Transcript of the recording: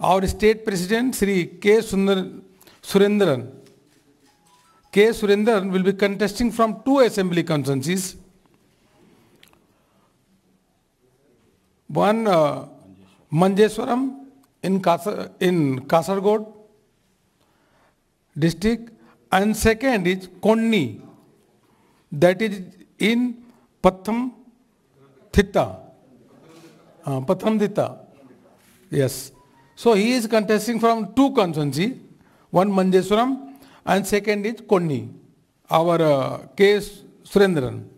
Our state president Sri K. सुंदर K. Surendran will be contesting from two assembly constituencies. One uh, Manjeswaram in, Kasar, in Kasargod district and second is Konni that is in Patham Thitta. Uh, Patham Thitta. Yes. So he is contesting from two constituencies, one Manjeswaram and second is Konni, our uh, case Surendran.